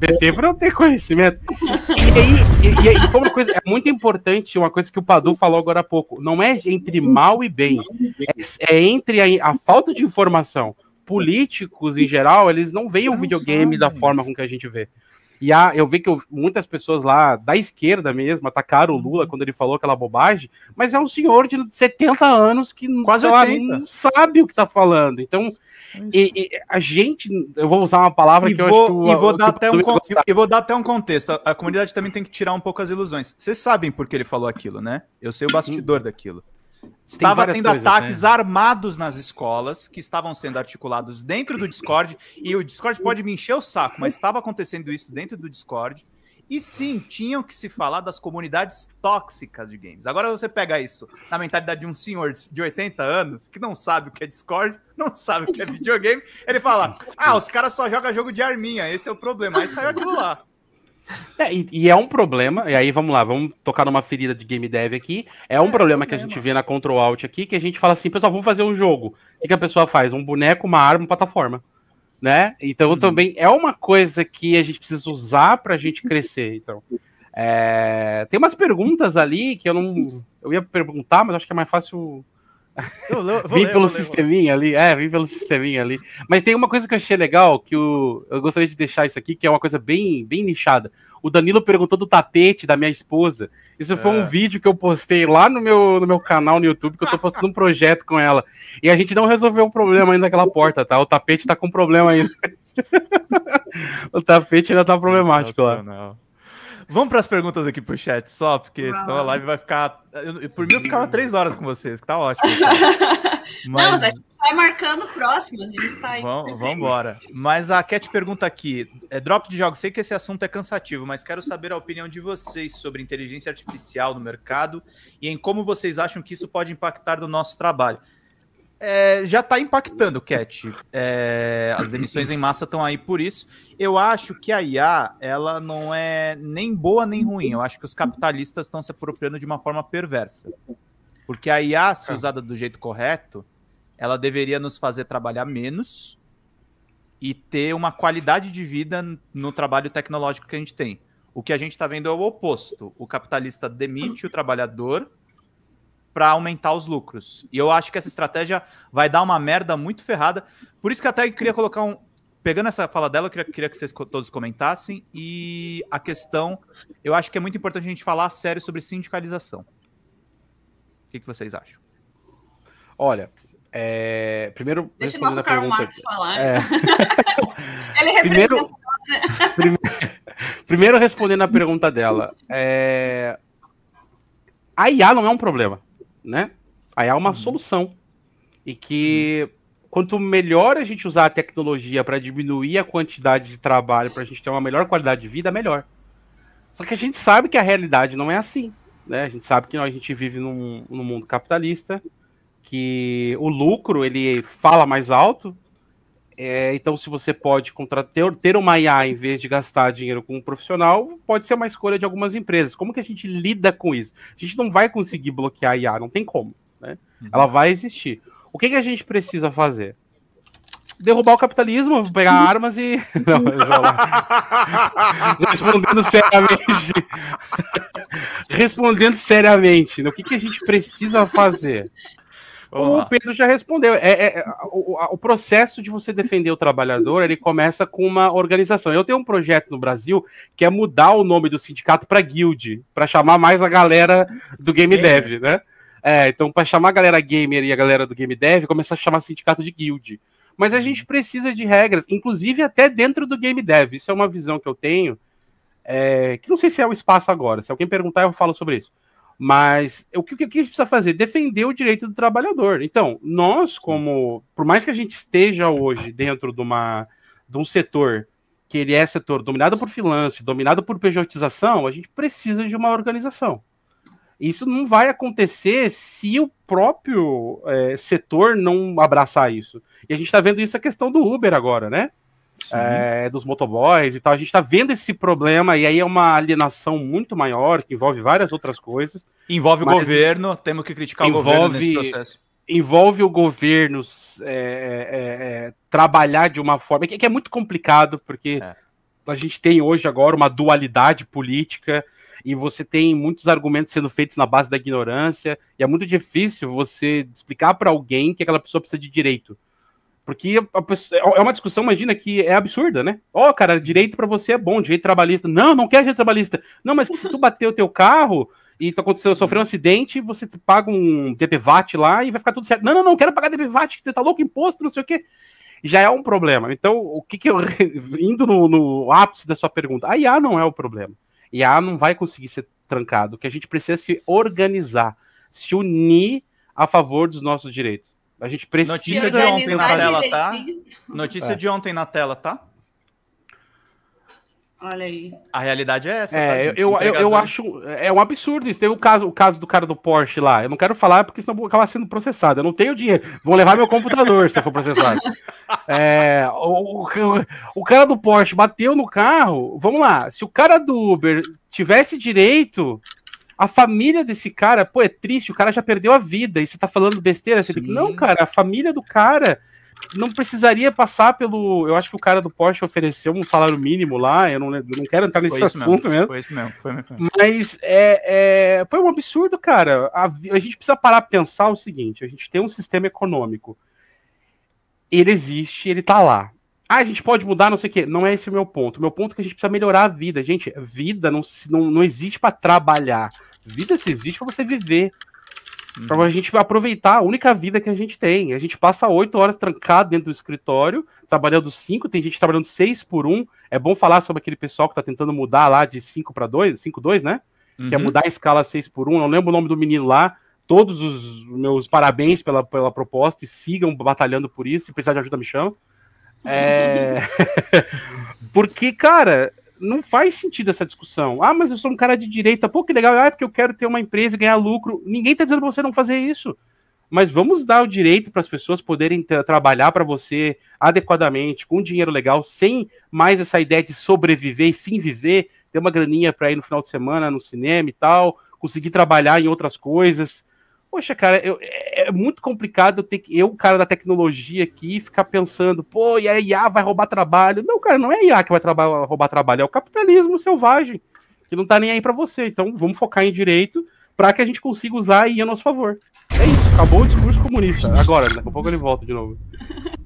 PT pra não ter conhecimento. E aí, e, e aí foi uma coisa, é muito importante uma coisa que o Padu falou agora há pouco. Não é entre mal e bem, é, é entre a, a, falta de informação. Políticos, em geral, eles não veem o videogame da forma com que a gente vê. E a, eu vi que eu, muitas pessoas lá da esquerda mesmo atacaram o uhum. Lula quando ele falou aquela bobagem, mas é um senhor de 70 anos que Quase lá, não sabe o que está falando. Então, e, e, a gente, eu vou usar uma palavra e que vou, eu acho que, e vou, o, dar até um, e vou dar até um contexto. A, a comunidade também tem que tirar um pouco as ilusões. Vocês sabem por que ele falou aquilo, né? Eu sei o uhum. bastidor daquilo. Estava tendo ataques né? armados nas escolas que estavam sendo articulados dentro do Discord. E o Discord pode me encher o saco, mas estava acontecendo isso dentro do Discord. E sim, tinham que se falar das comunidades tóxicas de games. Agora você pega isso na mentalidade de um senhor de 80 anos que não sabe o que é Discord, não sabe o que é videogame. Ele fala: Ah, os caras só jogam jogo de arminha, esse é o problema. Aí saiu aquilo lá. É, e, e, é um problema, e aí vamos lá, vamos tocar numa ferida de game dev aqui. É um é, problema, que a gente vê na Control Alt aqui, que a gente fala assim, pessoal, vamos fazer um jogo. O que, a pessoa faz? Um boneco, uma arma, uma plataforma. Né? Então uhum. também é uma coisa que a gente precisa usar para a gente crescer. Então, é... tem umas perguntas ali que eu não. Eu ia perguntar, mas acho que é mais fácil vim pelo ler, sisteminha ali, é, vim pelo sisteminha ali. Mas tem uma coisa que eu achei legal, que o, eu gostaria de deixar isso aqui, que é uma coisa bem, bem nichada. O Danilo perguntou do tapete da minha esposa. Isso é. foi um é. vídeo que eu postei lá no meu, no meu canal no YouTube, que eu tô postando um projeto com ela. E a gente não resolveu o problema ainda daquela porta, tá? O tapete tá com problema ainda. o tapete ainda tá problemático lá. Vamos para as perguntas aqui pro chat só, porque Uau. senão a live vai ficar. por mim, eu ficava três horas com vocês, que tá ótimo. mas... Não, mas a gente vai marcando próximas, a gente tá aí. Vamos embora. Mas a Cat pergunta aqui: é, drop de jogos, sei que esse assunto é cansativo, mas quero saber a opinião de vocês sobre inteligência artificial no mercado e em como vocês acham que isso pode impactar no nosso trabalho é, já está impactando, Cat. É, as demissões em massa estão aí por isso. Eu acho que a IA ela não é nem boa nem ruim. Eu acho que os capitalistas estão se apropriando de uma forma perversa. Porque a IA, se é. usada do jeito correto, ela deveria nos fazer trabalhar menos e ter uma qualidade de vida no trabalho tecnológico que a gente tem. O que a gente está vendo é o oposto. O capitalista demite o trabalhador para aumentar os lucros. E eu acho que essa estratégia vai dar uma merda muito ferrada. Por isso que até eu queria colocar um. Pegando essa fala dela, eu queria, queria que vocês todos comentassem. E a questão, eu acho que é muito importante a gente falar sério sobre sindicalização. O que, que vocês acham? Olha, é... primeiro. Deixa o nosso Karl Marx falar. É... Ele é Primeiro, primeiro, primeiro respondendo a pergunta dela. É... A IA não é um problema né? Aí há uma uhum. solução. E que uhum. quanto melhor a gente usar a tecnologia para diminuir a quantidade de trabalho, para a gente ter uma melhor qualidade de vida, melhor. Só que a gente sabe que a realidade não é assim. Né? A gente sabe que a gente vive num, num mundo capitalista, que o lucro ele fala mais alto, é, então, se você pode contratar, ter uma IA em vez de gastar dinheiro com um profissional, pode ser uma escolha de algumas empresas. Como que a gente lida com isso? A gente não vai conseguir bloquear a IA, não tem como. Né? Uhum. Ela vai existir. O que, que a gente precisa fazer? derrubar o capitalismo, pegar armas e. Não, Respondendo seriamente. Respondendo seriamente, né? o que, que a gente precisa fazer? o Pedro já respondeu. É, é, é o, o, processo de você defender o trabalhador, ele começa com uma organização. Eu tenho um projeto no Brasil que é mudar o nome do sindicato para guild, para chamar mais a galera do game dev, né? É, então para chamar a galera gamer e a galera do game dev, começar a chamar sindicato de guild. Mas a uhum. gente precisa de regras, inclusive até dentro do game dev. Isso é uma visão que eu tenho, é, que não sei se é o espaço agora. Se alguém perguntar, eu falo sobre isso mas o que, o que a gente precisa fazer? Defender o direito do trabalhador. Então, nós, como. Por mais que a gente esteja hoje dentro de, uma, de um setor que ele é setor dominado por freelance, dominado por pejotização, a gente precisa de uma organização. Isso não vai acontecer se o próprio é, setor não abraçar isso. E a gente está vendo isso a questão do Uber agora, né? é, dos motoboys e tal. A gente está vendo esse problema e aí é uma alienação muito maior que envolve várias outras coisas. Envolve o governo, temos que criticar envolve, o governo nesse processo. Envolve o governo é é, é, é, trabalhar de uma forma que, que é muito complicado, porque é. a gente tem hoje agora uma dualidade política e você tem muitos argumentos sendo feitos na base da ignorância, e é muito difícil você explicar para alguém que aquela pessoa precisa de direito. Porque a, pessoa, é, é uma discussão, imagina, que é absurda, né? Ó, oh, cara, direito para você é bom, direito trabalhista. Não, não quer direito trabalhista. Não, mas se tu bater o teu carro e tu aconteceu, sofreu um acidente, você paga um DPVAT lá e vai ficar tudo certo. Não, não, não, quero pagar DPVAT, você tá louco, imposto, não sei o quê. Já é um problema. Então, o que que eu... Indo no, no ápice da sua pergunta, a IA não é o problema. A IA não vai conseguir ser trancado. O que a gente precisa é se organizar, se unir a favor dos nossos direitos. A gente precisa. Notícia de ontem na tela, tá? Notícia é. de ontem na tela, tá? Olha aí. A realidade é essa. É, tá, eu, eu, eu, acho. É, é um absurdo isso. Tem o caso, o caso do cara do Porsche lá. Eu não quero falar porque senão vou acabar sendo processado. Eu não tenho dinheiro. Vou levar meu computador se eu for processado. É, o, o, o, cara do Porsche bateu no carro. Vamos lá. Se o cara do Uber tivesse direito, a família desse cara, pô, é triste, o cara já perdeu a vida, e você tá falando besteira. Você fica, não, cara, a família do cara não precisaria passar pelo. Eu acho que o cara do Porsche ofereceu um salário mínimo lá, eu não, eu não quero entrar nesse foi assunto mesmo, mesmo. Foi isso mesmo, foi mesmo. Mas é, é, um absurdo, cara. A, a gente precisa parar pra pensar o seguinte: a gente tem um sistema econômico. Ele existe, ele tá lá ah, a gente pode mudar, não sei o quê. Não é esse o meu ponto. O meu ponto é que a gente precisa melhorar a vida. Gente, vida não, não, não existe para trabalhar. Vida se existe para você viver. Uhum. Pra gente aproveitar a única vida que a gente tem. A gente passa oito horas trancado dentro do escritório, trabalhando cinco, tem gente trabalhando seis por um. É bom falar sobre aquele pessoal que tá tentando mudar lá de cinco para dois, cinco, dois, né? Uhum. Que é uhum. mudar a escala seis por um. Eu lembro o nome do menino lá. Todos os meus parabéns pela, pela proposta e sigam batalhando por isso. Se precisar de ajuda, me chama. É... porque, cara, não faz sentido essa discussão. Ah, mas eu sou um cara de direita, pô, que legal, ah, é porque eu quero ter uma empresa e ganhar lucro. Ninguém está dizendo pra você não fazer isso. Mas vamos dar o direito para as pessoas poderem trabalhar para você adequadamente, com dinheiro legal, sem mais essa ideia de sobreviver e sim viver, ter uma graninha para ir no final de semana no cinema e tal, conseguir trabalhar em outras coisas. Poxa, cara, eu, é, é muito complicado eu ter que, eu, cara da tecnologia aqui, ficar pensando, pô, e a IA vai roubar trabalho. Não, cara, não é a IA que vai traba roubar trabalho, é o capitalismo selvagem, que não tá nem aí para você. Então, vamos focar em direito para que a gente consiga usar a IA a nosso favor. É isso, acabou o discurso comunista. Agora, daqui a pouco ele volta de novo.